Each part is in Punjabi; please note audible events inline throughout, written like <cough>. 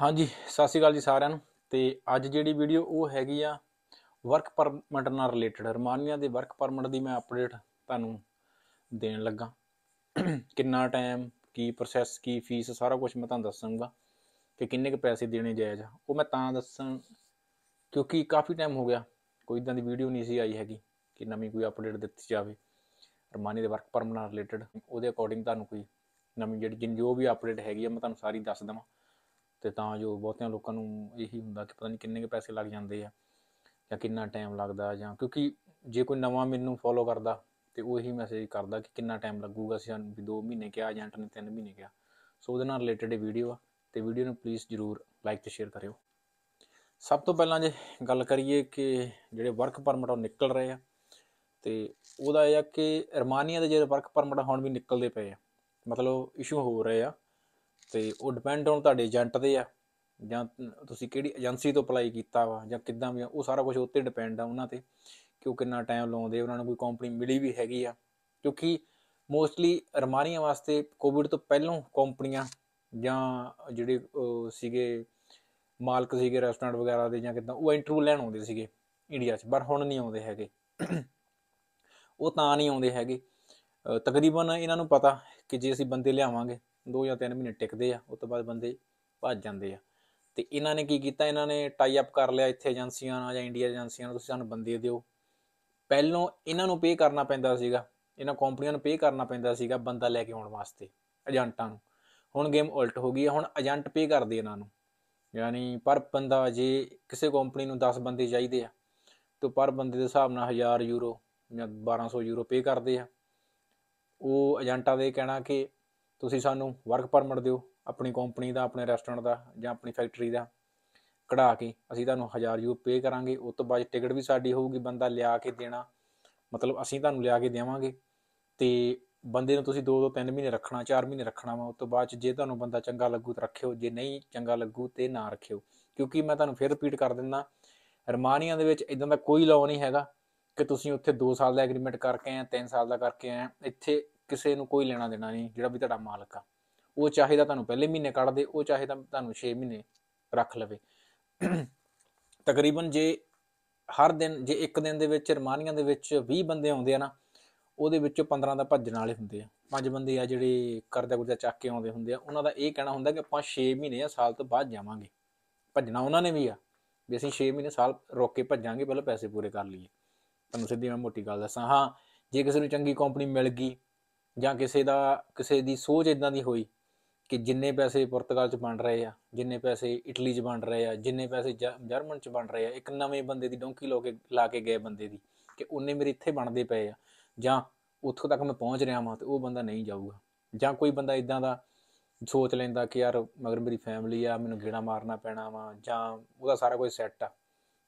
ਹਾਂਜੀ ਸਤਿ ਸ਼੍ਰੀ ਅਕਾਲ ਜੀ ਸਾਰਿਆਂ ਨੂੰ ਤੇ ਅੱਜ ਜਿਹੜੀ ਵੀਡੀਓ ਉਹ ਹੈਗੀ ਆ ਵਰਕ ਪਰਮਿਟ ਨਾਲ ਰਿਲੇਟਡ ਰਮਾਨੀਆ ਦੇ ਵਰਕ ਪਰਮਿਟ ਦੀ ਮੈਂ ਅਪਡੇਟ ਤੁਹਾਨੂੰ ਦੇਣ ਲੱਗਾ ਕਿੰਨਾ ਟਾਈਮ ਕੀ ਪ੍ਰੋਸੈਸ ਕੀ ਫੀਸ ਸਾਰਾ ਕੁਝ ਮੈਂ ਤੁਹਾਨੂੰ ਦੱਸਾਂਗਾ ਕਿ ਕਿੰਨੇ ਕੁ ਪੈਸੇ ਦੇਣੇ ਜਾਇਜ਼ ਆ ਉਹ ਮੈਂ ਤਾਂ ਦੱਸਾਂ ਕਿਉਂਕਿ ਕਾਫੀ ਟਾਈਮ ਹੋ ਗਿਆ ਕੋਈ ਇਦਾਂ ਦੀ ਵੀਡੀਓ ਨਹੀਂ ਸੀ ਆਈ ਹੈਗੀ ਕਿ ਨਵੀਂ ਕੋਈ ਅਪਡੇਟ ਦਿੱਤੀ ਜਾਵੇ ਰਮਾਨੀ ਦੇ ਵਰਕ ਪਰਮਿਟ ਨਾਲ ਰਿਲੇਟਡ ਉਹਦੇ ਅਕੋਰਡਿੰਗ ਤੁਹਾਨੂੰ ਕੋਈ ਨਵੀਂ ਜਿਹੜੀ ਜੋ ਵੀ ਅਪਡੇਟ ਹੈਗੀ ਆ ਮੈਂ ਤੁਹਾਨੂੰ ਸਾਰੀ ਦੱਸ ਦਵਾਂ ਤੇ ਤਾਂ ਜੋ ਬਹੁਤਿਆਂ ਲੋਕਾਂ ਨੂੰ ਇਹੀ ਹੁੰਦਾ ਕਿ ਪਤਾ ਨਹੀਂ ਕਿੰਨੇ ਕੇ ਪੈਸੇ ਲੱਗ ਜਾਂਦੇ ਆ ਜਾਂ ਕਿੰਨਾ ਟਾਈਮ ਲੱਗਦਾ ਜਾਂ ਕਿਉਂਕਿ ਜੇ ਕੋਈ ਨਵਾਂ ਮੈਨੂੰ ਫੋਲੋ ਕਰਦਾ ਤੇ ਉਹ ਇਹੀ ਮੈਸੇਜ ਕਰਦਾ ਕਿ ਕਿੰਨਾ ਟਾਈਮ ਲੱਗੂਗਾ ਸਾਨੂੰ ਵੀ 2 ਮਹੀਨੇ ਕਿਹਾ ਏਜੰਟ ਨੇ 3 ਮਹੀਨੇ ਕਿਹਾ ਸੋ ਉਹਦੇ ਨਾਲ ਰਿਲੇਟਡ ਇਹ ਵੀਡੀਓ ਆ ਤੇ ਵੀਡੀਓ ਨੂੰ ਪਲੀਜ਼ ਜਰੂਰ ਲਾਈਕ ਤੇ ਸ਼ੇਅਰ ਕਰਿਓ ਸਭ ਤੋਂ ਪਹਿਲਾਂ ਜੇ ਗੱਲ ਕਰੀਏ ਕਿ ਜਿਹੜੇ ਵਰਕ ਪਰਮਿਟ ਉਹ ਨਿਕਲ ਰਹੇ ਆ ਤੇ ਉਹਦਾ ਇਹ ਆ ਕਿ ਰਮਾਨੀਆ ਦੇ ਜਿਹੜੇ ਵਰਕ ਪਰਮਿਟ ਹੁਣ ਵੀ ਨਿਕਲਦੇ ਪਏ ਆ ਮਤਲਬ ਇਸ਼ੂ ਹੋ ਰਹੇ ਆ ਤੇ ਉਹ ਡਿਪੈਂਡ ਹੁਣ ਤੁਹਾਡੇ ਏਜੰਟ ਦੇ ਆ ਜਾਂ ਤੁਸੀਂ ਕਿਹੜੀ ਏਜੰਸੀ ਤੋਂ ਅਪਲਾਈ ਕੀਤਾ ਵਾ ਜਾਂ ਕਿੱਦਾਂ ਵੀ ਉਹ ਸਾਰਾ ਕੁਝ ਉੱਤੇ ਡਿਪੈਂਡ ਆ ਉਹਨਾਂ ਤੇ ਕਿ ਉਹ ਕਿੰਨਾ ਟਾਈਮ ਲਾਉਂਦੇ ਉਹਨਾਂ ਨੂੰ ਕੋਈ ਕੰਪਨੀ ਮਿਲੀ ਵੀ ਹੈਗੀ ਆ ਕਿਉਂਕਿ ਮੋਸਟਲੀ ਅਰਮਾਨੀਆਂ ਵਾਸਤੇ ਕੋਵਿਡ ਤੋਂ ਪਹਿਲਾਂ ਕੰਪਨੀਆਂ ਜਾਂ ਜਿਹੜੇ ਸੀਗੇ ਮਾਲਕ ਸੀਗੇ ਰੈਸਟੋਰੈਂਟ ਵਗੈਰਾ ਦੇ ਜਾਂ ਕਿਦਾਂ ਉਹ ਇੰਟਰਵਿਊ ਲੈਣ ਆਉਂਦੇ ਸੀਗੇ ਇੰਡੀਆ 'ਚ ਪਰ ਹੁਣ ਨਹੀਂ ਆਉਂਦੇ ਹੈਗੇ ਉਹ ਤਾਂ ਨਹੀਂ ਆਉਂਦੇ ਹੈਗੇ ਤਕਰੀਬਨ ਇਹਨਾਂ ਨੂੰ ਪਤਾ ਕਿ ਜੇ ਅਸੀਂ ਬੰਦੇ ਲਿਆਵਾਂਗੇ ਦੋ ਜਾਂ ਤਿੰਨ ਮਹੀਨੇ ਟਿਕਦੇ ਆ ਉਸ ਤੋਂ ਬਾਅਦ ਬੰਦੇ ਭੱਜ ਜਾਂਦੇ ਆ ਤੇ ਇਹਨਾਂ ਨੇ ਕੀ ਕੀਤਾ ਇਹਨਾਂ ਨੇ ਟਾਈ ਅਪ ਕਰ ਲਿਆ ਇੱਥੇ ਏਜੰਸੀਆਂ ਨਾਲ ਜਾਂ ਇੰਡੀਆ ਏਜੰਸੀਆਂ ਨਾਲ ਤੁਸੀਂ ਸਾਨੂੰ ਬੰਦੇ ਦਿਓ ਪਹਿਲੋਂ ਇਹਨਾਂ ਨੂੰ ਪੇ ਕਰਨਾ ਪੈਂਦਾ ਸੀਗਾ ਇਹਨਾਂ ਕੰਪਨੀਆਂ ਨੂੰ ਪੇ ਕਰਨਾ ਪੈਂਦਾ ਸੀਗਾ ਬੰਦਾ ਲੈ ਕੇ ਆਉਣ ਵਾਸਤੇ ਏਜੰਟਾਂ ਨੂੰ ਹੁਣ ਗੇਮ ਉਲਟ ਹੋ ਗਈ ਹੈ ਹੁਣ ਏਜੰਟ ਪੇ ਕਰਦੇ ਇਹਨਾਂ ਨੂੰ ਯਾਨੀ ਪਰ ਬੰਦਾ ਜੇ ਕਿਸੇ ਕੰਪਨੀ ਨੂੰ 10 ਬੰਦੇ ਚਾਹੀਦੇ ਆ ਤੇ ਪਰ ਬੰਦੇ ਦੇ ਹਿਸਾਬ ਨਾਲ 1000 ਯੂਰੋ ਜਾਂ 1200 ਯੂਰੋ ਪੇ ਕਰਦੇ ਆ ਉਹ ਏਜੰਟਾਂ ਦੇ ਕਹਿਣਾ ਕਿ ਤੁਸੀਂ ਸਾਨੂੰ ਵਰਕ ਪਰਮਿਟ ਦਿਓ ਆਪਣੀ ਕੰਪਨੀ ਦਾ ਆਪਣੇ ਰੈਸਟੋਰੈਂਟ ਦਾ ਜਾਂ ਆਪਣੀ ਫੈਕਟਰੀ ਦਾ ਕਢਾ ਕੇ ਅਸੀਂ ਤੁਹਾਨੂੰ 1000 ਯੂ ਪੇ ਕਰਾਂਗੇ ਉਸ ਤੋਂ ਬਾਅਦ ਟਿਕਟ ਵੀ ਸਾਡੀ ਹੋਊਗੀ ਬੰਦਾ ਲਿਆ ਕੇ ਦੇਣਾ ਮਤਲਬ ਅਸੀਂ ਤੁਹਾਨੂੰ ਲਿਆ ਕੇ ਦੇਵਾਂਗੇ ਤੇ ਬੰਦੇ ਨੂੰ ਤੁਸੀਂ 2 ਤੋਂ 3 ਮਹੀਨੇ ਰੱਖਣਾ 4 ਮਹੀਨੇ ਰੱਖਣਾ ਵਾ ਉਸ ਤੋਂ ਬਾਅਦ ਜੇ ਤੁਹਾਨੂੰ ਬੰਦਾ ਚੰਗਾ ਲੱਗੂ ਤਾਂ ਰੱਖਿਓ ਜੇ ਨਹੀਂ ਚੰਗਾ ਲੱਗੂ ਤੇ ਨਾ ਰੱਖਿਓ ਕਿਉਂਕਿ ਮੈਂ ਤੁਹਾਨੂੰ ਫਿਰ ਰਿਪੀਟ ਕਰ ਦਿੰਦਾ ਰਮਾਨੀਆਂ ਦੇ ਵਿੱਚ ਇਦਾਂ ਦਾ ਕੋਈ ਲਾਅ ਨਹੀਂ ਹੈਗਾ ਕਿ ਤੁਸੀਂ ਉੱਥੇ 2 ਸਾਲ ਦਾ ਐਗਰੀਮੈਂਟ ਕਰਕੇ ਆਏ 3 ਸਾਲ ਦਾ ਕਰਕੇ ਆਏ ਇੱਥੇ ਕਿਸੇ ਨੂੰ ਕੋਈ ਲੈਣਾ ਦੇਣਾ ਨਹੀਂ ਜਿਹੜਾ ਵੀ ਤੁਹਾਡਾ ਮਾਲਕ ਆ ਉਹ ਚਾਹੇ ਤਾਂ ਤੁਹਾਨੂੰ ਪਹਿਲੇ ਮਹੀਨੇ ਕੱਢ ਦੇ ਉਹ ਚਾਹੇ ਤਾਂ ਤੁਹਾਨੂੰ 6 ਮਹੀਨੇ ਰੱਖ ਲਵੇ ਤਕਰੀਬਨ ਜੇ ਹਰ ਦਿਨ ਜੇ ਇੱਕ ਦਿਨ ਦੇ ਵਿੱਚ ਰਮਾਨੀਆਂ ਦੇ ਵਿੱਚ 20 ਬੰਦੇ ਆਉਂਦੇ ਆ ਨਾ ਉਹਦੇ ਵਿੱਚੋਂ 15 ਦਾ ਭੱਜਣ ਵਾਲੇ ਹੁੰਦੇ ਆ ਪੰਜ ਬੰਦੇ ਆ ਜਿਹੜੇ ਕਰਦਾ ਗੁਰਦਾ ਚੱਕ ਕੇ ਆਉਂਦੇ ਹੁੰਦੇ ਆ ਉਹਨਾਂ ਦਾ ਇਹ ਕਹਿਣਾ ਹੁੰਦਾ ਕਿ ਆਪਾਂ 6 ਮਹੀਨੇ ਜਾਂ ਸਾਲ ਤੋਂ ਬਾਅਦ ਜਾਵਾਂਗੇ ਭੱਜਣਾ ਉਹਨਾਂ ਨੇ ਵੀ ਆ ਵੀ ਅਸੀਂ 6 ਮਹੀਨੇ ਸਾਲ ਰੋਕ ਕੇ ਭੱਜਾਂਗੇ ਪਹਿਲਾਂ ਪੈਸੇ ਪੂਰੇ ਕਰ ਲਈਏ ਤੁਹਾਨੂੰ ਸਿੱਧੀ ਮੈਂ ਮੋਟੀ ਗੱਲ ਦੱਸਾਂ ਹਾਂ ਜੇ ਕਿਸੇ ਨੂੰ ਚੰਗੀ ਕੰਪਨੀ ਮਿਲ ਗਈ ਜਾਂ ਕਿਸੇ ਦਾ ਕਿਸੇ ਦੀ ਸੋਚ ਇਦਾਂ ਦੀ ਹੋਈ ਕਿ ਜਿੰਨੇ ਪੈਸੇ ਪੁਰਤਗਾਲ 'ਚ ਬਣ ਰਹੇ ਆ ਜਿੰਨੇ ਪੈਸੇ ਇਟਲੀ 'ਚ ਬਣ ਰਹੇ ਆ ਜਿੰਨੇ ਪੈਸੇ ਜਰਮਨ 'ਚ ਬਣ ਰਹੇ ਆ ਇੱਕ ਨਵੇਂ ਬੰਦੇ ਦੀ ਡੋਂਕੀ ਲੋ ਕੇ ਲਾ ਕੇ ਗਏ ਬੰਦੇ ਦੀ ਕਿ ਉਹਨੇ ਮੇਰੇ ਇੱਥੇ ਬਣਦੇ ਪਏ ਆ ਜਾਂ ਉੱਥੋਂ ਤੱਕ ਮੈਂ ਪਹੁੰਚ ਰਿਹਾ ਹਾਂ ਤੇ ਉਹ ਬੰਦਾ ਨਹੀਂ ਜਾਊਗਾ ਜਾਂ ਕੋਈ ਬੰਦਾ ਇਦਾਂ ਦਾ ਸੋਚ ਲੈਂਦਾ ਕਿ ਯਾਰ ਮਗਰ ਮੇਰੀ ਫੈਮਿਲੀ ਆ ਮੈਨੂੰ ਗੇੜਾ ਮਾਰਨਾ ਪੈਣਾ ਵਾ ਜਾਂ ਉਹਦਾ ਸਾਰਾ ਕੁਝ ਸੈੱਟ ਆ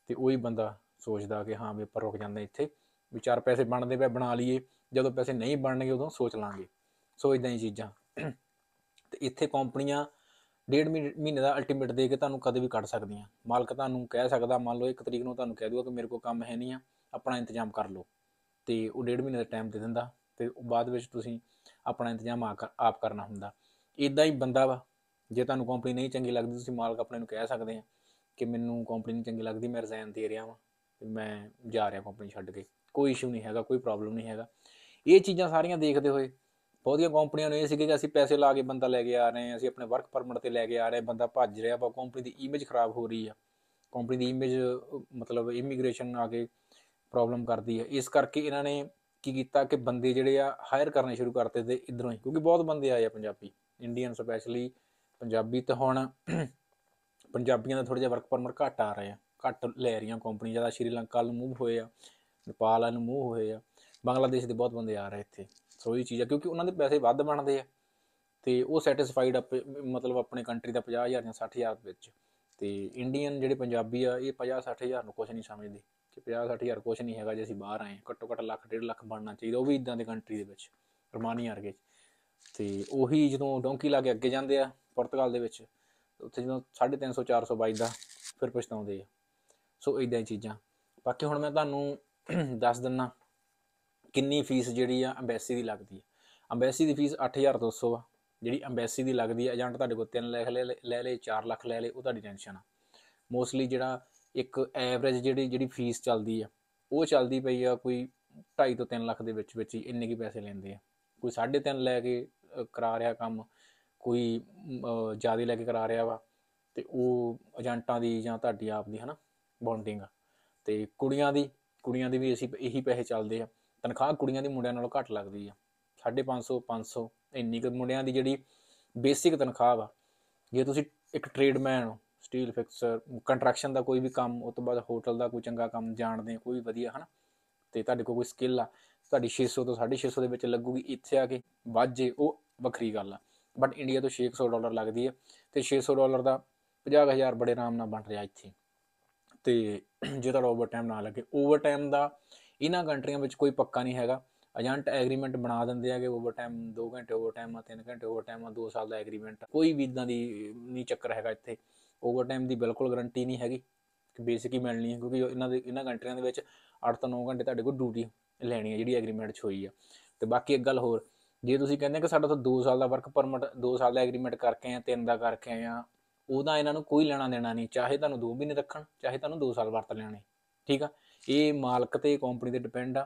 ਤੇ ਉਹੀ ਬੰਦਾ ਸੋਚਦਾ ਕਿ ਹਾਂ ਵੀ ਪਰ ਰੁਕ ਜਾਂਦਾ ਇੱਥੇ ਵੀ ਚਾਰ ਪੈਸੇ ਬਣਦੇ ਪਏ ਬਣਾ ਲਈਏ ਜਦੋਂ ਪੈਸੇ ਨਹੀਂ ਬਣਨਗੇ ਉਦੋਂ ਸੋਚ ਲਾਂਗੇ ਸੋ ਇਦਾਂ ਹੀ ਚੀਜ਼ਾਂ ਤੇ ਇੱਥੇ ਕੰਪਨੀਆਂ ਡੇਢ ਮਹੀਨੇ ਦਾ ਅਲਟੀਮੇਟ ਦੇ ਕੇ ਤੁਹਾਨੂੰ ਕਦੇ ਵੀ ਕੱਢ ਸਕਦੀਆਂ ਮਾਲਕ ਤੁਹਾਨੂੰ ਕਹਿ ਸਕਦਾ ਮੰਨ ਲਓ 1 ਤਰੀਕ ਨੂੰ ਤੁਹਾਨੂੰ ਕਹਿ ਦੂਗਾ ਕਿ ਮੇਰੇ ਕੋਲ ਕੰਮ ਹੈ ਨਹੀਂ ਆ ਆਪਣਾ ਇੰਤਜ਼ਾਮ ਕਰ ਲਓ ਤੇ ਉਹ ਡੇਢ ਮਹੀਨੇ ਦਾ ਟਾਈਮ ਦੇ ਦਿੰਦਾ ਤੇ ਉਹ ਬਾਅਦ ਵਿੱਚ ਤੁਸੀਂ ਆਪਣਾ ਇੰਤਜ਼ਾਮ ਆਪ ਕਰਨਾ ਹੁੰਦਾ ਇਦਾਂ ਹੀ ਬੰਦਾ ਵਾ ਜੇ ਤੁਹਾਨੂੰ ਕੰਪਨੀ ਨਹੀਂ ਚੰਗੀ ਲੱਗਦੀ ਤੁਸੀਂ ਮਾਲਕ ਆਪਣੇ ਨੂੰ ਕਹਿ ਸਕਦੇ ਆ ਕਿ ਮੈਨੂੰ ਕੰਪਨੀ ਨਹੀਂ ਚੰਗੀ ਲੱਗਦੀ ਮੈਂ ਰਿਜ਼ਾਈਨ ਦੇ ਰਿਹਾ ਵਾਂ ਮੈਂ ਜਾ ਰਿਹਾ ਕੰਪਨੀ ਛੱਡ ਕੇ ਕੋਈ ਇਸ਼ੂ ਨਹੀਂ ਹੈਗਾ ਕੋਈ ਪ੍ਰੋਬਲਮ ਨਹੀਂ ਹੈਗਾ ਇਹ ਚੀਜ਼ਾਂ ਸਾਰੀਆਂ ਦੇਖਦੇ ਹੋਏ ਬਹੁਤੀਆਂ ਕੰਪਨੀਆਂ ਨੂੰ ਇਹ ਸੀਗੇ ਕਿ ਅਸੀਂ ਪੈਸੇ ਲਾ ਕੇ ਬੰਦਾ ਲੈ ਕੇ ਆ ਰਹੇ ਹਾਂ ਅਸੀਂ ਆਪਣੇ ਵਰਕ ਪਰਮਿਟ ਤੇ ਲੈ ਕੇ ਆ ਰਹੇ ਬੰਦਾ ਭੱਜ ਰਿਹਾ ਪਰ ਕੰਪਨੀ ਦੀ ਇਮੇਜ ਖਰਾਬ ਹੋ ਰਹੀ ਆ ਕੰਪਨੀ ਦੀ ਇਮੇਜ ਮਤਲਬ ਇਮੀਗ੍ਰੇਸ਼ਨ ਆ ਕੇ ਪ੍ਰੋਬਲਮ ਕਰਦੀ ਹੈ ਇਸ ਕਰਕੇ ਇਹਨਾਂ ਨੇ ਕੀ ਕੀਤਾ ਕਿ ਬੰਦੇ ਜਿਹੜੇ ਆ ਹਾਇਰ ਕਰਨੇ ਸ਼ੁਰੂ ਕਰਤੇ ਤੇ ਇਧਰੋਂ ਹੀ ਕਿਉਂਕਿ ਬਹੁਤ ਬੰਦੇ ਆਏ ਆ ਪੰਜਾਬੀ ਇੰਡੀਅਨ ਸਪੈਸ਼ਲੀ ਪੰਜਾਬੀ ਤਾਂ ਹੁਣ <clears throat> ਪੰਜਾਬੀਆਂ ਦਾ ਥੋੜਾ ਜਿਹਾ ਵਰਕ ਪਰਮਿਟ ਘੱਟ ਆ ਰਹੇ ਆ ਘੱਟ ਲੈ ਰਹੀਆਂ ਕੰਪਨੀ ਜਿਆਦਾ ਸ਼੍ਰੀਲੰਕਾ ਨੂੰ ਮੂਵ ਹੋਏ ਆ ਨੇਪਾਲ ਨੂੰ ਮੂਵ ਹੋਏ ਆ ਬੰਗਲਾਦੇਸ਼ ਦੇ ਬਹੁਤ ਬੰਦੇ ਆ ਰਹੇ ਇੱਥੇ ਸੋ ਇਹ ਚੀਜ਼ ਆ ਕਿਉਂਕਿ ਉਹਨਾਂ ਦੇ ਪੈਸੇ ਵੱਧ ਬਣਦੇ ਆ ਤੇ ਉਹ ਸੈਟੀਸਫਾਈਡ ਮਤਲਬ ਆਪਣੇ ਕੰਟਰੀ ਦਾ 50000 ਜਾਂ 60000 ਵਿੱਚ ਤੇ ਇੰਡੀਅਨ ਜਿਹੜੇ ਪੰਜਾਬੀ ਆ ਇਹ 50 60000 ਨੂੰ ਕੁਝ ਨਹੀਂ ਸਮਝਦੇ ਕਿ 50 60000 ਕੁਝ ਨਹੀਂ ਹੈਗਾ ਜੇ ਅਸੀਂ ਬਾਹਰ ਆਏ ਘੱਟੋ ਘੱਟ ਲੱਖ ਡੇਢ ਲੱਖ ਬਣਨਾ ਚਾਹੀਦਾ ਉਹ ਵੀ ਇਦਾਂ ਦੇ ਕੰਟਰੀ ਦੇ ਵਿੱਚ ਰਮਾਨੀਆ ਵਰਗੇ ਤੇ ਉਹੀ ਜਦੋਂ ਡੋਂਕੀ ਲਾ ਕੇ ਅੱਗੇ ਜਾਂਦੇ ਆ ਪੁਰਤਗਾਲ ਦੇ ਵਿੱਚ ਉੱਥੇ ਜਦੋਂ 350 400 ਵੱਜਦਾ ਫਿਰ ਪਛਤਾਉਂਦੇ ਆ ਸੋ ਇਦਾਂ ਹੀ ਚੀਜ਼ਾਂ ਬਾਕੀ ਹੁਣ ਮੈਂ ਤੁਹਾਨੂੰ ਦੱਸ ਦਿੰਨਾ ਕਿੰਨੀ ਫੀਸ ਜਿਹੜੀ ਆ ਐਮਬੈਸੀ ਦੀ ਲੱਗਦੀ ਹੈ ਐਮਬੈਸੀ ਦੀ ਫੀਸ 8200 ਆ ਜਿਹੜੀ ਐਮਬੈਸੀ ਦੀ ਲੱਗਦੀ ਹੈ ਏਜੰਟ ਤੁਹਾਡੇ ਕੋਲ 3 ਲੱਖ ਲੈ ਲੈ 4 ਲੱਖ ਲੈ ਲੈ ਉਹ ਤੁਹਾਡੀ ਟੈਨਸ਼ਨ ਆ ਮੋਸਟਲੀ ਜਿਹੜਾ ਇੱਕ ਐਵਰੇਜ ਜਿਹੜੀ ਜਿਹੜੀ ਫੀਸ ਚੱਲਦੀ ਆ ਉਹ ਚੱਲਦੀ ਪਈ ਆ ਕੋਈ 2.5 ਤੋਂ 3 ਲੱਖ ਦੇ ਵਿੱਚ ਵਿੱਚ ਹੀ ਇੰਨੇ ਕੀ ਪੈਸੇ ਲੈਂਦੇ ਆ ਕੋਈ 3.5 ਲੈ ਕੇ ਕਰਾ ਰਿਹਾ ਕੰਮ ਕੋਈ ਜਿਆਦਾ ਲੈ ਕੇ ਕਰਾ ਰਿਹਾ ਵਾ ਤੇ ਉਹ ਏਜੰਟਾਂ ਦੀ ਜਾਂ ਤੁਹਾਡੀ ਆਪ ਦੀ ਹਨਾ ਬੌਂਡਿੰਗ ਤੇ ਕੁੜੀਆਂ ਦੀ ਕੁੜੀਆਂ ਦੇ ਵੀ ਅਸੀਂ ਇਹੀ ਪੈਸੇ ਚੱਲਦੇ ਆ ਤਨਖਾਹ ਕੁੜੀਆਂ ਦੀ ਮੁੰਡਿਆਂ ਨਾਲੋਂ ਘੱਟ ਲੱਗਦੀ ਆ 550 500 ਇੰਨੀ ਕੁ ਮੁੰਡਿਆਂ ਦੀ ਜਿਹੜੀ ਬੇਸਿਕ ਤਨਖਾਹ ਵਾ ਜੇ ਤੁਸੀਂ ਇੱਕ ਟ੍ਰੇਡਮੈਨ ਹੋ ਸਟੀਲ ਫਿਕਸਰ ਕੰਟਰੈਕਸ਼ਨ ਦਾ ਕੋਈ ਵੀ ਕੰਮ ਉਸ ਤੋਂ ਬਾਅਦ ਹੋਟਲ ਦਾ ਕੋਈ ਚੰਗਾ ਕੰਮ ਜਾਣਦੇ ਹੋ ਕੋਈ ਵਧੀਆ ਹਨਾ ਤੇ ਤੁਹਾਡੇ ਕੋਲ ਕੋਈ ਸਕਿੱਲ ਆ ਤੁਹਾਡੀ 600 ਤੋਂ 650 ਦੇ ਵਿੱਚ ਲੱਗੂਗੀ ਇੱਥੇ ਆ ਕੇ ਵਾਜੇ ਜੇ ਉਹ ਵੱਖਰੀ ਗੱਲ ਆ ਬਟ ਇੰਡੀਆ ਤੋਂ 600 ਡਾਲਰ ਲੱਗਦੀ ਆ ਤੇ 600 ਡਾਲਰ ਦਾ 50000 ਬੜੇ ਆਰਾਮ ਨਾਲ ਬਣ ਰਿਹਾ ਇੱਥੇ ਤੇ ਜੇ ਤੁਹਾਡਾ ਓਵਰ ਟਾਈਮ ਨਾ ਲੱਗੇ ਓਵਰ ਟਾਈਮ ਦਾ ਇਹਨਾਂ ਕੰਟਰੀਆਂ ਵਿੱਚ ਕੋਈ ਪੱਕਾ ਨਹੀਂ ਹੈਗਾ ਏਜੰਟ ਐਗਰੀਮੈਂਟ ਬਣਾ ਦਿੰਦੇ ਆਗੇ ਓਵਰ ਟਾਈਮ 2 ਘੰਟੇ ਓਵਰ ਟਾਈਮ ਆ 3 ਘੰਟੇ ਓਵਰ ਟਾਈਮ ਆ 2 ਸਾਲ ਦਾ ਐਗਰੀਮੈਂਟ ਕੋਈ ਵੀ ਇਦਾਂ ਦੀ ਨਹੀਂ ਚੱਕਰ ਹੈਗਾ ਇੱਥੇ ਓਵਰ ਟਾਈਮ ਦੀ ਬਿਲਕੁਲ ਗਰੰਟੀ ਨਹੀਂ ਹੈਗੀ ਕਿ ਬੇਸਿਕ ਹੀ ਮਿਲਣੀ ਹੈ ਕਿਉਂਕਿ ਇਹਨਾਂ ਦੇ ਇਹਨਾਂ ਕੰਟਰੀਆਂ ਦੇ ਵਿੱਚ 8 ਤੋਂ 9 ਘੰਟੇ ਤੁਹਾਡੇ ਕੋਲ ਡਿਊਟੀ ਲੈਣੀ ਹੈ ਜਿਹੜੀ ਐਗਰੀਮੈਂਟ 'ਚ ਹੋਈ ਆ ਤੇ ਬਾਕੀ ਇੱਕ ਗੱਲ ਹੋਰ ਜੇ ਤੁਸੀਂ ਕਹਿੰਦੇ ਕਿ ਸਾਡਾ ਤਾਂ 2 ਸਾਲ ਦਾ ਵਰਕ ਪਰਮਿਟ 2 ਸਾਲ ਦਾ ਐਗਰੀਮੈਂਟ ਕਰਕੇ ਆ 3 ਦਾ ਕਰਕੇ ਆ ਉਹਦਾ ਇਹਨਾਂ ਨੂੰ ਕੋਈ ਲੈਣਾ ਦੇਣਾ ਨਹੀਂ ਚਾਹੇ ਤੁਹਾਨੂੰ 2 ਮਹੀਨੇ ਰੱਖਣ ਚਾਹੇ ਤੁਹਾਨੂੰ 2 ਸਾਲ ਵਰਤ ਲੈਣੇ ਠੀਕ ਆ ਇਹ ਮਾਲਕ ਤੇ ਕੰਪਨੀ ਤੇ ਡਿਪੈਂਡ ਆ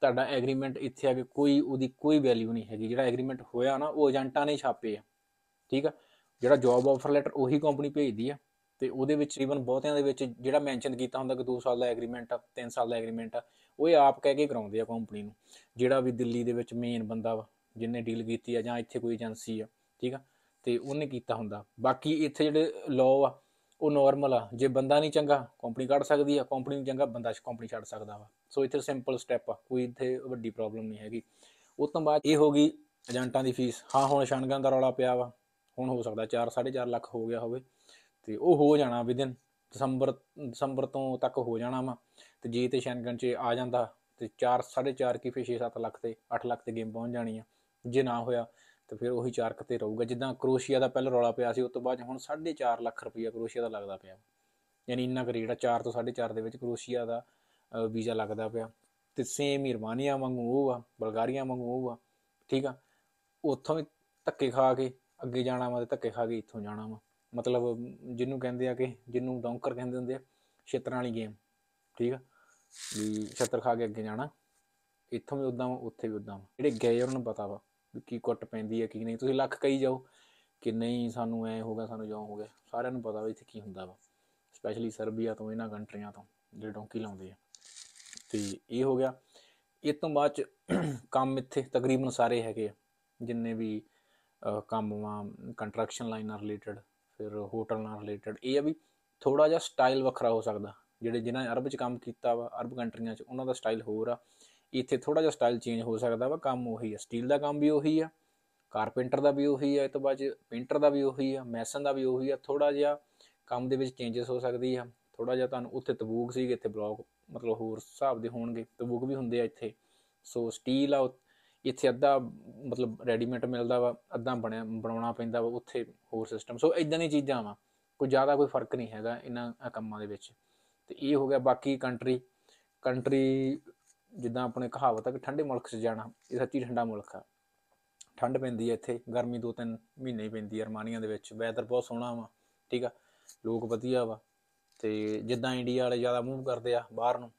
ਤੁਹਾਡਾ ਐਗਰੀਮੈਂਟ ਇੱਥੇ ਆ ਕੇ ਕੋਈ ਉਹਦੀ ਕੋਈ ਵੈਲਿਊ ਨਹੀਂ ਹੈਗੀ ਜਿਹੜਾ ਐਗਰੀਮੈਂਟ ਹੋਇਆ ਨਾ ਉਹ ਏਜੰਟਾਂ ਨੇ ਛਾਪੇ ਆ ਠੀਕ ਆ ਜਿਹੜਾ ਜੌਬ ਆਫਰ ਲੈਟਰ ਉਹੀ ਕੰਪਨੀ ਭੇਜਦੀ ਆ ਤੇ ਉਹਦੇ ਵਿੱਚ ਈਵਨ ਬਹੁਤਿਆਂ ਦੇ ਵਿੱਚ ਜਿਹੜਾ ਮੈਂਸ਼ਨ ਕੀਤਾ ਹੁੰਦਾ ਕਿ 2 ਸਾਲ ਦਾ ਐਗਰੀਮੈਂਟ ਆ 3 ਸਾਲ ਦਾ ਐਗਰੀਮੈਂਟ ਆ ਉਹ ਇਹ ਆਪ ਕਹਿ ਕੇ ਕਰਾਉਂਦੇ ਆ ਕੰਪਨੀ ਨੂੰ ਜਿਹੜਾ ਵੀ ਦਿੱਲੀ ਦੇ ਵਿੱਚ ਮੇਨ ਬੰਦਾ ਵਾ ਜਿੰਨੇ ਡੀਲ ਕੀਤੀ ਆ ਜਾਂ ਇੱਥੇ ਕੋਈ ਏਜੰਸੀ ਆ ਠੀਕ ਆ ਤੇ ਉਹਨੇ ਕੀਤਾ ਹੁੰਦਾ ਬਾਕੀ ਇੱਥੇ ਜਿਹੜੇ ਲਾਅ ਆ ਉਹ ਨਾਰਮਲ ਆ ਜੇ ਬੰਦਾ ਨਹੀਂ ਚੰਗਾ ਕੰਪਨੀ ਕੱਢ ਸਕਦੀ ਆ ਕੰਪਨੀ ਨਹੀਂ ਚੰਗਾ ਬੰਦਾ ਕੰਪਨੀ ਛੱਡ ਸਕਦਾ ਵਾ ਸੋ ਇਥੇ ਸਿੰਪਲ ਸਟੈਪ ਆ ਕੋਈ ਇਥੇ ਵੱਡੀ ਪ੍ਰੋਬਲਮ ਨਹੀਂ ਹੈਗੀ ਉਸ ਤੋਂ ਬਾਅਦ ਇਹ ਹੋ ਗਈ ਏਜੰਟਾਂ ਦੀ ਫੀਸ ਹਾਂ ਹੁਣ ਸ਼ਨਗਨ ਦਾ ਰੌਲਾ ਪਿਆ ਵਾ ਹੁਣ ਹੋ ਸਕਦਾ 4 4.5 ਲੱਖ ਹੋ ਗਿਆ ਹੋਵੇ ਤੇ ਉਹ ਹੋ ਜਾਣਾ ਵਿਦਨ ਦਸੰਬਰ ਦਸੰਬਰ ਤੋਂ ਤੱਕ ਹੋ ਜਾਣਾ ਵਾ ਤੇ ਜੇ ਤੇ ਸ਼ਨਗਨ 'ਚ ਆ ਜਾਂਦਾ ਤੇ 4 4.5 ਕੀ ਫੇ 6 7 ਲੱਖ ਤੇ 8 ਲੱਖ ਤੇ ਗੇਮ ਪਹੁੰਚ ਜਾਣੀ ਆ ਜੇ ਨਾ ਹੋਇਆ ਤੇ ਫਿਰ ਉਹੀ ਚਾਰਕ ਤੇ ਰਹੂਗਾ ਜਿੱਦਾਂ ਕਰੋਸ਼ੀਆ ਦਾ ਪਹਿਲਾਂ ਰੌਲਾ ਪਿਆ ਸੀ ਉਸ ਤੋਂ ਬਾਅਦ ਹੁਣ 4.5 ਲੱਖ ਰੁਪਈਆ ਕਰੋਸ਼ੀਆ ਦਾ ਲੱਗਦਾ ਪਿਆ ਯਾਨੀ ਇੰਨਾ ਰੇਟ ਜਿਹੜਾ 4 ਤੋਂ 4.5 ਦੇ ਵਿੱਚ ਕਰੋਸ਼ੀਆ ਦਾ ਵੀਜ਼ਾ ਲੱਗਦਾ ਪਿਆ ਤੇ ਸੇਮ ਹੀ ਰਮਾਨੀਆ ਵਾਂਗੂ ਉਹ ਆ ਬਲਗਾਰੀਆ ਵਾਂਗੂ ਉਹ ਆ ਠੀਕ ਆ ਉੱਥੋਂ ਵੀ ਧੱਕੇ ਖਾ ਕੇ ਅੱਗੇ ਜਾਣਾ ਵਾ ਤੇ ਧੱਕੇ ਖਾ ਕੇ ਇੱਥੋਂ ਜਾਣਾ ਵਾ ਮਤਲਬ ਜਿਹਨੂੰ ਕਹਿੰਦੇ ਆ ਕਿ ਜਿਹਨੂੰ ਡੌਂਕਰ ਕਹਿੰਦੇ ਹੁੰਦੇ ਆ ਛੇਤਰਾਂ ਵਾਲੀ ਗੇਮ ਠੀਕ ਆ ਵੀ ਛੇਤਰ ਖਾ ਕੇ ਅੱਗੇ ਜਾਣਾ ਇੱਥੋਂ ਵੀ ਉਦਾਂ ਉੱਥੇ ਵੀ ਉਦਾਂ ਜਿਹੜੇ ਗਏ ਉਹਨਾਂ ਨੂੰ ਪਤਾ ਵਾ ਕੀ ਕੁੱਟ ਪੈਂਦੀ ਹੈ ਕੀ ਨਹੀਂ ਤੁਸੀਂ ਲੱਖ ਕਹੀ ਜਾਓ ਕਿ ਨਹੀਂ ਸਾਨੂੰ ਐ ਹੋ ਗਿਆ ਸਾਨੂੰ ਜਾਂ ਹੋ ਗਿਆ ਸਾਰਿਆਂ ਨੂੰ ਪਤਾ ਵੀ ਇੱਥੇ ਕੀ ਹੁੰਦਾ ਵਾ ਸਪੈਸ਼ਲੀ ਸਰਬੀਆ ਤੋਂ ਇਹਨਾਂ ਕੰਟਰੀਆਂ ਤੋਂ ਜਿਹੜੇ ਡੋਂਕੀ ਲਾਉਂਦੇ ਆ ਤੇ ਇਹ ਹੋ ਗਿਆ ਇਸ ਤੋਂ ਬਾਅਦ ਚ ਕੰਮ ਇੱਥੇ ਤਕਰੀਬਨ ਸਾਰੇ ਹੈਗੇ ਆ ਜਿੰਨੇ ਵੀ ਕੰਮ ਵਾ ਕੰਸਟਰਕਸ਼ਨ ਲਾਈਨ ਨਾਲ ਰਿਲੇਟਡ ਫਿਰ ਹੋਟਲ ਨਾਲ ਰਿਲੇਟਡ ਇਹ ਆ ਵੀ ਥੋੜਾ ਜਿਹਾ ਸਟਾਈਲ ਵੱਖਰਾ ਹੋ ਸਕਦਾ ਜਿਹੜੇ ਜਿਨ੍ਹਾਂ ਅਰਬ ਚ ਕੰਮ ਕੀਤਾ ਵਾ ਅਰਬ ਕੰਟਰੀਆਂ ਚ ਉਹਨਾਂ ਦਾ ਸਟਾਈਲ ਹੋਰ ਆ ਇੱਥੇ ਥੋੜਾ ਜਿਹਾ ਸਟਾਈਲ ਚੇਂਜ ਹੋ ਸਕਦਾ ਵਾ ਕੰਮ ਉਹੀ ਆ ਸਟੀਲ ਦਾ ਕੰਮ ਵੀ ਉਹੀ ਆ ਕਾਰਪੈਂਟਰ ਦਾ ਵੀ ਉਹੀ ਆ ਇਹ ਤੋਂ ਬਾਅਦ ਪੇਂਟਰ ਦਾ ਵੀ ਉਹੀ ਆ ਮੈਸਨ ਦਾ ਵੀ ਉਹੀ ਆ ਥੋੜਾ ਜਿਹਾ ਕੰਮ ਦੇ ਵਿੱਚ ਚੇਂਜਸ ਹੋ ਸਕਦੀ ਆ ਥੋੜਾ ਜਿਹਾ ਤੁਹਾਨੂੰ ਉੱਥੇ ਤਬੂਕ ਸੀ ਇੱਥੇ ਬਲੌਕ ਮਤਲਬ ਹੋਰ ਹਿਸਾਬ ਦੇ ਹੋਣਗੇ ਤਬੂਕ ਵੀ ਹੁੰਦੇ ਆ ਇੱਥੇ ਸੋ ਸਟੀਲ ਆ ਇੱਥੇ ਅੱਧਾ ਮਤਲਬ ਰੈਡੀਮੇਡ ਮਿਲਦਾ ਵਾ ਅੱਧਾ ਬਣਿਆ ਬਣਾਉਣਾ ਪੈਂਦਾ ਵਾ ਉੱਥੇ ਹੋਰ ਸਿਸਟਮ ਸੋ ਇਦਾਂ ਦੀ ਚੀਜ਼ਾਂ ਵਾ ਕੋਈ ਜ਼ਿਆਦਾ ਕੋਈ ਫਰਕ ਨਹੀਂ ਹੈਗਾ ਇਹਨਾਂ ਕੰਮਾਂ ਦੇ ਵਿੱਚ ਤੇ ਇਹ ਹੋ ਗਿਆ ਬਾਕੀ ਕੰਟਰੀ ਕੰਟਰੀ ਜਿੱਦਾਂ ਆਪਣੇ ਕਹਾਵਤ ਹੈ ਕਿ ਠੰਡੇ ਮੁਲਕ 'ਚ ਜਾਣਾ ਇਹ ਸੱਚੀ ਠੰਡਾ ਮੁਲਕ ਆ ਠੰਡ ਪੈਂਦੀ ਹੈ ਇੱਥੇ ਗਰਮੀ ਦੋ ਤਿੰਨ ਮਹੀਨੇ ਹੀ ਪੈਂਦੀ ਹੈ ਅਰਮਾਨੀਆਂ ਦੇ ਵਿੱਚ ਵੈਦਰ ਬਹੁਤ ਸੋਹਣਾ ਵਾ ਠੀਕ ਆ ਲੋਕ ਵਧੀਆ ਵਾ ਤੇ ਜਿੱਦਾਂ ਇੰਡੀਆ ਵਾਲੇ ਜ਼ਿਆਦਾ ਮੂਵ ਕਰਦੇ ਆ ਬਾਹਰ ਨੂੰ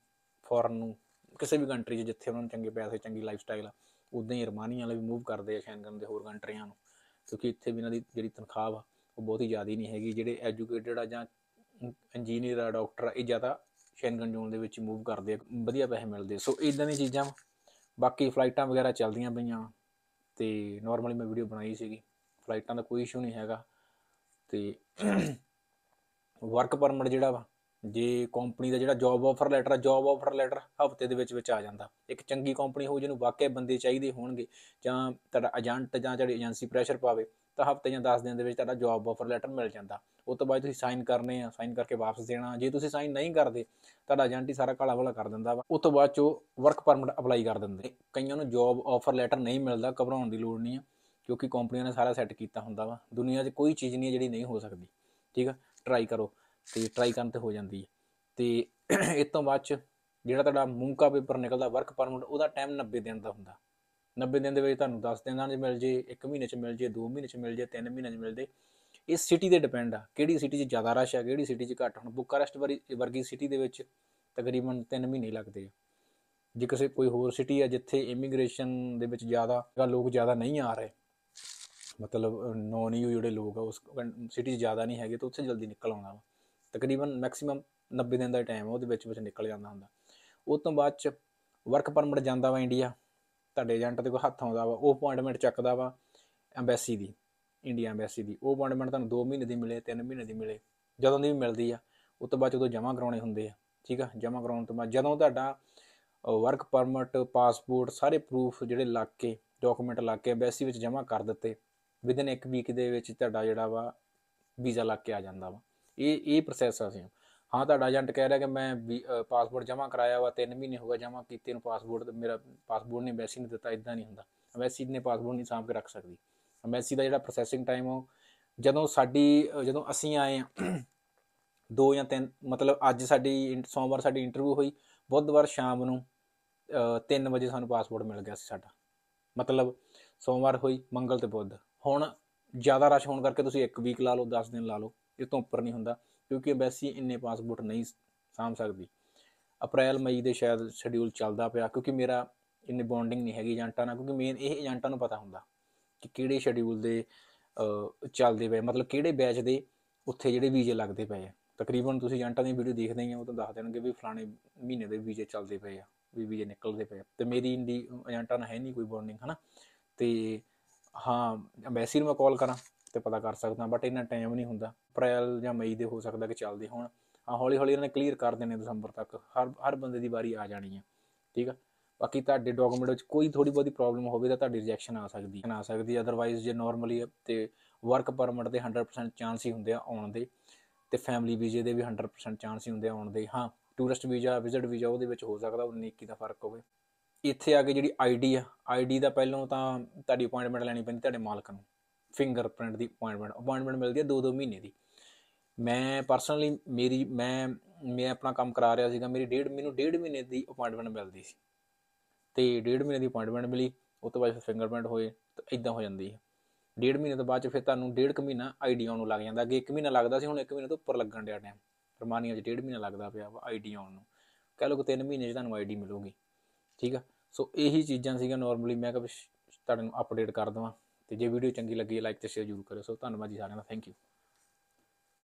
ਫੋਰਨ ਨੂੰ ਕਿਸੇ ਵੀ ਕੰਟਰੀ 'ਚ ਜਿੱਥੇ ਉਹਨਾਂ ਨੂੰ ਚੰਗੇ ਪੈਸੇ ਚੰਗੀ ਲਾਈਫ ਸਟਾਈਲ ਆ ਉਦਾਂ ਹੀ ਅਰਮਾਨੀਆਂ ਵਾਲੇ ਵੀ ਮੂਵ ਕਰਦੇ ਆ ਸ਼ੈਂਗਨ ਦੇ ਹੋਰ ਕੰਟਰੀਆਂ ਨੂੰ ਕਿਉਂਕਿ ਇੱਥੇ ਵੀ ਇਹਨਾਂ ਦੀ ਜਿਹੜੀ ਤਨਖਾਹ ਵਾ ਉਹ ਬਹੁਤ ਹੀ ਜ਼ਿਆਦਾ ਨਹੀਂ ਹੈਗੀ ਜਿਹੜੇ ਐਜੂਕੇਟਿਡ ਆ ਜਾਂ ਇੰਜੀਨੀਅਰ ਆ ਡਾਕਟਰ ਆ ਇਹ ਜ਼ਿਆਦਾ ਸ਼ੈਨਗਨ ਜ਼ੋਨ ਦੇ ਵਿੱਚ ਮੂਵ ਕਰਦੇ ਆ ਵਧੀਆ ਪੈਸੇ ਮਿਲਦੇ ਸੋ ਇਦਾਂ ਦੀ ਚੀਜ਼ਾਂ ਬਾਕੀ ਫਲਾਈਟਾਂ ਵਗੈਰਾ ਚੱਲਦੀਆਂ ਪਈਆਂ ਤੇ ਨਾਰਮਲੀ ਮੈਂ ਵੀਡੀਓ ਬਣਾਈ ਸੀਗੀ ਫਲਾਈਟਾਂ ਦਾ ਕੋਈ ਇਸ਼ੂ ਨਹੀਂ ਹੈਗਾ ਤੇ ਵਰਕ ਪਰਮਿਟ ਜਿਹੜਾ ਵਾ ਜੇ ਕੰਪਨੀ ਦਾ ਜਿਹੜਾ ਜੌਬ ਆਫਰ ਲੈਟਰ ਆ ਜੌਬ ਆਫਰ ਲੈਟਰ ਹਫਤੇ ਦੇ ਵਿੱਚ ਵਿੱਚ ਆ ਜਾਂਦਾ ਇੱਕ ਚੰਗੀ ਕੰਪਨੀ ਹੋ ਜਿਹਨੂੰ ਵਾਕਿਆ ਬੰਦੇ ਚਾਹੀਦੇ ਹੋਣਗੇ ਜਾਂ ਤੁਹਾਡਾ ਏਜੰਟ ਜਾਂ ਜਿਹੜੀ ਏਜੰਸੀ ਪ੍ਰੈਸ਼ਰ ਪਾਵੇ ਤਾਂ ਹਫਤੇ ਜਾਂ 10 ਦਿਨ ਦੇ ਵਿੱਚ ਤੁਹਾਡਾ ਜੌਬ ਆਫਰ ਲੈਟਰ ਮਿਲ ਜਾਂਦਾ ਉਸ ਤੋਂ ਬਾਅਦ ਤੁਸੀਂ ਸਾਈਨ ਕਰਨੇ ਆ ਸਾਈਨ ਕਰਕੇ ਵਾਪਸ ਦੇਣਾ ਜੇ ਤੁਸੀਂ ਸਾਈਨ ਨਹੀਂ ਕਰਦੇ ਤੁਹਾਡਾ ਏਜੰਟ ਹੀ ਸਾਰਾ ਕਾਲਾ ਵਾਲਾ ਕਰ ਦਿੰਦਾ ਵਾ ਉਸ ਤੋਂ ਬਾਅਦ ਚੋ ਵਰਕ ਪਰਮਿਟ ਅਪਲਾਈ ਕਰ ਦਿੰਦੇ ਕਈਆਂ ਨੂੰ ਜੌਬ ਆਫਰ ਲੈਟਰ ਨਹੀਂ ਮਿਲਦਾ ਘਬਰਾਉਣ ਦੀ ਲੋੜ ਨਹੀਂ ਆ ਕਿਉਂਕਿ ਕੰਪਨੀਆਂ ਨੇ ਸਾਰਾ ਸੈੱਟ ਕੀਤਾ ਹੁੰਦਾ ਵਾ ਦੁਨੀਆ 'ਚ ਕੋਈ ਚੀਜ਼ ਨਹੀਂ ਜਿਹੜੀ ਨਹੀਂ ਹੋ ਸਕਦੀ ਠੀਕ ਆ ਟਰਾਈ ਕਰੋ ਤੇ ਟਰਾਈ ਕਰਨ ਤੇ ਹੋ ਜਾਂਦੀ ਹੈ ਤੇ ਇਸ ਤੋਂ ਬਾਅਦ ਚ ਜਿਹੜਾ ਤੁਹਾਡਾ ਮੂੰਕਾ ਪੇਪਰ ਨਿਕਲਦਾ ਵਰਕ ਪਰਮਿਟ ਉਹਦਾ ਟਾਈਮ 90 ਦਿਨ ਦਾ ਹੁੰਦਾ 90 ਦਿਨ ਦੇ ਵਿੱਚ ਤੁਹਾਨੂੰ ਦੱਸ ਦਿੰਦਾ ਜੇ ਮਿਲ ਜੇ 1 ਮਹੀਨੇ 'ਚ ਮਿਲ ਜੇ 2 ਮਹੀਨੇ 'ਚ ਮਿਲ ਜੇ 3 ਮਹੀਨੇ 'ਚ ਮਿਲ ਜੇ ਇਸ ਸਿਟੀ ਤੇ ਡਿਪੈਂਡ ਆ ਕਿਹੜੀ ਸਿਟੀ 'ਚ ਜ਼ਿਆਦਾ ਰਸ਼ ਆ ਕਿਹੜੀ ਸਿਟੀ 'ਚ ਘੱਟ ਹੁਣ ਬੁਕਾਰੈਸਟ ਵਰਗੀ ਸਿਟੀ ਦੇ ਵਿੱਚ ਤਕਰੀਬਨ 3 ਮਹੀਨੇ ਲੱਗਦੇ ਆ ਜੇ ਕਿਸੇ ਕੋਈ ਹੋਰ ਸਿਟੀ ਆ ਜਿੱਥੇ ਇਮੀਗ੍ਰੇਸ਼ਨ ਦੇ ਵਿੱਚ ਜ਼ਿਆਦਾ ਲੋਕ ਜ਼ਿਆਦਾ ਨਹੀਂ ਆ ਰਹੇ ਮਤਲਬ ਨੌਨ ਯੂ ਜਿਹੜੇ ਲੋਕ ਆ ਉਸ ਸਿਟੀ 'ਚ ਜ਼ਿਆਦਾ ਨਹੀਂ ਹੈਗੇ ਤਾਂ ਉੱਥੇ ਜਲਦੀ ਨਿਕਲ ਆਉਣਾ ਵਾ ਤਕਰੀਬਨ ਮੈਕਸਿਮਮ 90 ਦਿਨ ਦਾ ਟਾਈਮ ਉਹਦੇ ਵਿੱਚ ਵਿੱਚ ਨਿਕਲ ਜਾਂਦਾ ਹੁੰਦਾ ਉਸ ਤੋਂ ਬਾਅਦ ਚ ਵਰਕ ਪਰਮਿਟ ਜਾਂਦਾ ਵਾ ਇੰਡੀਆ ਤੁਹਾਡੇ ਏਜੰਟ ਦੇ ਕੋਲ ਹੱਥ ਆਉਂਦਾ ਵਾ ਉਹ ਅਪਾਇੰਟਮੈਂਟ ਚੱਕਦਾ ਵਾ ਐਮਬੈਸੀ ਦੀ ਇੰਡੀਆ ਐਮਬੈਸੀ ਦੀ ਉਹ ਅਪਾਇੰਟਮੈਂਟ ਤੁਹਾਨੂੰ 2 ਮਹੀਨੇ ਦੀ ਮਿਲੇ 3 ਮਹੀਨੇ ਦੀ ਮਿਲੇ ਜਦੋਂ ਦੀ ਵੀ ਮਿਲਦੀ ਆ ਉਸ ਤੋਂ ਬਾਅਦ ਜਦੋਂ ਜਮ੍ਹਾਂ ਕਰਾਉਣੇ ਹੁੰਦੇ ਆ ਠੀਕ ਆ ਜਮ੍ਹਾਂ ਕਰਾਉਣ ਤੋਂ ਬਾਅਦ ਜਦੋਂ ਤੁਹਾਡਾ ਵਰਕ ਪਰਮਿਟ ਪਾਸਪੋਰਟ ਸਾਰੇ ਪ੍ਰੂਫ ਜਿਹੜੇ ਲੱਗ ਕੇ ਡਾਕੂਮੈਂਟ ਲੱਗ ਕੇ ਐਮਬੈਸੀ ਵਿੱਚ ਜਮ੍ਹਾਂ ਕਰ ਦਿੱਤੇ ਵਿਦਨ 1 ਵੀਕ ਦੇ ਵਿੱਚ ਤੁਹਾਡਾ ਜਿਹੜਾ ਵਾ ਵੀਜ਼ਾ ਲੱਗ ਕੇ ਆ ਜਾਂਦਾ ਵਾ ਇਹ ਇਹ ਪ੍ਰੋਸੈਸ ਆ ਸੀ ਹਾਂ ਤੁਹਾਡਾ ਏਜੰਟ ਕਹਿ ਰਿਹਾ ਕਿ ਮੈਂ ਪਾਸਪੋਰਟ ਜਮ੍ਹਾਂ ਕਰਾਇਆ ਵਾ 3 ਮਹੀਨੇ ਹੋ ਗਏ ਜਮ੍ਹਾਂ ਕੀਤੇ ਨੂੰ ਪਾਸਪੋਰਟ ਮੇਰਾ ਪਾਸਪੋਰਟ ਨਹੀਂ ਐਮਬੈਸੀ ਨੇ ਦਿੱਤਾ ਇਦਾਂ ਨਹੀਂ ਹੁੰਦਾ ਐਮਬੈਸੀ ਨੇ ਪਾਸਪੋਰਟ ਨਹੀਂ ਸਾਂਭ ਕੇ ਰੱਖ ਸਕਦੀ ਐਮਬੈਸੀ ਦਾ ਜਿਹੜਾ ਪ੍ਰੋਸੈਸਿੰਗ ਟਾਈਮ ਉਹ ਜਦੋਂ ਸਾਡੀ ਜਦੋਂ ਅਸੀਂ ਆਏ ਆ ਦੋ ਜਾਂ ਤਿੰਨ ਮਤਲਬ ਅੱਜ ਸਾਡੀ ਸੋਮਵਾਰ ਸਾਡੀ ਇੰਟਰਵਿਊ ਹੋਈ ਬੁੱਧਵਾਰ ਸ਼ਾਮ ਨੂੰ 3 ਵਜੇ ਸਾਨੂੰ ਪਾਸਪੋਰਟ ਮਿਲ ਗਿਆ ਸੀ ਸਾਡਾ ਮਤਲਬ ਸੋਮਵਾਰ ਹੋਈ ਮੰਗਲ ਤੇ ਬੁੱਧ ਹੁਣ ਜ਼ਿਆਦਾ ਰਸ਼ ਹੋਣ ਕਰਕੇ ਤੁਸੀਂ 1 ਵੀਕ ਲਾ ਲਓ 10 ਦਿਨ ਲਾ ਲਓ ਇਹ ਤੋਂ ਉੱਪਰ ਨਹੀਂ ਹੁੰਦਾ ਕਿਉਂਕਿ ਐਮਬੈਸੀ ਇੰਨੇ ਪਾਸਪੋਰਟ ਨਹੀਂ ਸਾਮ ਸਕਦੀ ਅਪ੍ਰੈਲ ਮਈ ਦੇ ਸ਼ਾਇਦ ਸ਼ਡਿਊਲ ਚੱਲਦਾ ਪਿਆ ਕਿਉਂਕਿ ਮੇਰਾ ਇੰਨੀ ਬੌਂਡਿੰਗ ਨਹੀਂ ਹੈਗੀ ਏਜੰਟਾਂ ਨਾਲ ਕਿਉਂਕਿ ਮੇਨ ਇਹ ਏਜੰਟਾਂ ਨੂੰ ਪਤਾ ਹੁੰਦਾ ਕਿ ਕਿਹੜੇ ਸ਼ਡਿਊਲ ਦੇ ਚੱਲਦੇ ਪਏ ਮਤਲਬ ਕਿਹੜੇ ਬੈਚ ਦੇ ਉੱਥੇ ਜਿਹੜੇ ਵੀਜ਼ੇ ਲੱਗਦੇ ਪਏ ਆ ਤਕਰੀਬਨ ਤੁਸੀਂ ਏਜੰਟਾਂ ਦੀ ਵੀਡੀਓ ਦੇਖਦੇ ਹੀ ਆ ਉਹ ਤਾਂ ਦੱਸ ਦੇਣਗੇ ਵੀ ਫਲਾਣੇ ਮਹੀਨੇ ਦੇ ਵੀਜ਼ੇ ਚੱਲਦੇ ਪਏ ਆ ਵੀ ਵੀਜ਼ੇ ਨਿਕਲਦੇ ਪਏ ਤੇ ਮੇਰੀ ਇੰਡੀ ਏਜੰਟਾਂ ਨਾਲ ਹੈ ਨਹੀਂ ਕੋਈ ਬੌਂਡਿੰਗ ਹਨਾ ਤੇ ਹਾਂ ਐਮਬੈਸੀ ਨੂੰ ਮੈਂ ਕਾਲ ਕਰਾਂ ਤੇ ਪਤਾ ਕਰ ਸਕਦਾ ਬਟ ਇਹਨਾਂ ਟਾਈਮ ਨਹੀਂ ਹੁੰਦਾ ਅਪ੍ਰੈਲ ਜਾਂ ਮਈ ਦੇ ਹੋ ਸਕਦਾ ਕਿ ਚੱਲਦੇ ਹੋਣ ਆ ਹੌਲੀ ਹੌਲੀ ਇਹਨਾਂ ਨੇ ਕਲੀਅਰ ਕਰ ਦੇਣੇ ਦਸੰਬਰ ਤੱਕ ਹਰ ਹਰ ਬੰਦੇ ਦੀ ਵਾਰੀ ਆ ਜਾਣੀ ਹੈ ਠੀਕ ਆ ਬਾਕੀ ਤੁਹਾਡੇ ਡਾਕੂਮੈਂਟ ਵਿੱਚ ਕੋਈ ਥੋੜੀ ਬੋਦੀ ਪ੍ਰੋਬਲਮ ਹੋਵੇ ਤਾਂ ਤੁਹਾਡੀ ਰਿਜੈਕਸ਼ਨ ਆ ਸਕਦੀ ਹੈ ਆ ਸਕਦੀ ਹੈ ਜੇ ਨਾਰਮਲੀ ਤੇ ਵਰਕ ਪਰਮਿਟ ਦੇ 100% ਚਾਂਸ ਹੀ ਹੁੰਦੇ ਆ ਆਉਣ ਦੇ ਤੇ ਫੈਮਿਲੀ ਵੀਜ਼ੇ ਦੇ ਵੀ 100% ਚਾਂਸ ਹੀ ਹੁੰਦੇ ਆਉਣ ਦੇ ਹਾਂ ਟੂਰਿਸਟ ਵੀਜ਼ਾ ਵਿਜ਼ਿਟ ਵੀਜ਼ਾ ਉਹਦੇ ਵਿੱਚ ਹੋ ਸਕਦਾ 19 21 ਦਾ ਫਰਕ ਹੋਵੇ ਇੱਥੇ ਆ ਕੇ ਜਿਹੜੀ ਆਈਡੀ ਆ ਆਈਡੀ ਦਾ ਪਹਿਲਾਂ ਤਾਂ ਤੁਹਾਡੀ ਅਪਾਇੰਟਮੈਂਟ ਲੈਣੀ ਪੈਂਦੀ ਤੁਹਾਡੇ ਮਾਲਕ ਨੂੰ ਫਿੰਗਰਪ੍ਰਿੰਟ ਦੀ ਅਪਾਇੰਟਮੈਂਟ ਅਪਾਇੰਟਮੈਂਟ ਮਿਲਦੀ ਹੈ 2-2 ਮਹੀਨੇ ਦੀ ਮੈਂ ਪਰਸਨਲੀ ਮੇਰੀ ਮੈਂ ਮੈਂ ਆਪਣਾ ਕੰਮ ਕਰਾ ਰਿਹਾ ਸੀਗਾ ਮੇਰੀ ਡੇਢ ਮੈਨੂੰ ਡੇਢ ਮਹੀਨੇ ਦੀ ਅਪਾਇੰਟਮੈਂਟ ਮਿਲਦੀ ਸੀ ਤੇ ਡੇਢ ਮਹੀਨੇ ਦੀ ਅਪਾਇੰਟਮੈਂਟ ਮਿਲੀ ਉਸ ਤੋਂ ਬਾਅਦ ਫਿਰ ਫਿੰਗਰਪ੍ਰਿੰਟ ਹੋਏ ਤਾਂ ਇਦਾਂ ਹੋ ਜਾਂਦੀ ਹੈ ਡੇਢ ਮਹੀਨੇ ਤੋਂ ਬਾਅਦ ਚ ਫਿਰ ਤੁਹਾਨੂੰ ਡੇਢ ਕੁ ਮਹੀਨਾ ਆਈਡੀ ਆਉਣ ਨੂੰ ਲੱਗ ਜਾਂਦਾ ਅੱਗੇ 1 ਮਹੀਨਾ ਲੱਗਦਾ ਸੀ ਹੁਣ 1 ਮਹੀਨੇ ਤੋਂ ਉੱਪਰ ਲੱਗਣ ਡਿਆ ਟਾਈਮ ਰਮਾਨੀਆ 'ਚ ਡੇਢ ਮਹੀਨਾ ਲੱਗਦਾ ਪਿਆ ਆਈਡੀ ਆਉਣ ਨੂੰ ਕਹ ਲਓ ਕਿ 3 ਮਹੀਨੇ 'ਚ ਤੁਹਾਨੂੰ ਆਈਡੀ ਮਿਲੂਗੀ ਠੀਕ ਆ ਸੋ ਇਹੀ ਚੀਜ਼ਾਂ ਸੀਗਾ ਨਾਰਮਲੀ ਮੈਂ ਕਿਹਾ ਤੁਹਾਨੂੰ ਅਪਡੇਟ ਕਰ ਦਵਾਂ ਤੇ ਜੇ ਵੀਡੀਓ ਚੰਗੀ ਲੱਗੀ ਲਾਈਕ ਤੇ ਸ਼ੇਅਰ ਜ਼ਰੂਰ ਕਰਿਓ ਸੋ ਧੰਨਵਾਦ ਜੀ ਸਾਰਿਆਂ ਦਾ ਥੈਂਕ ਯੂ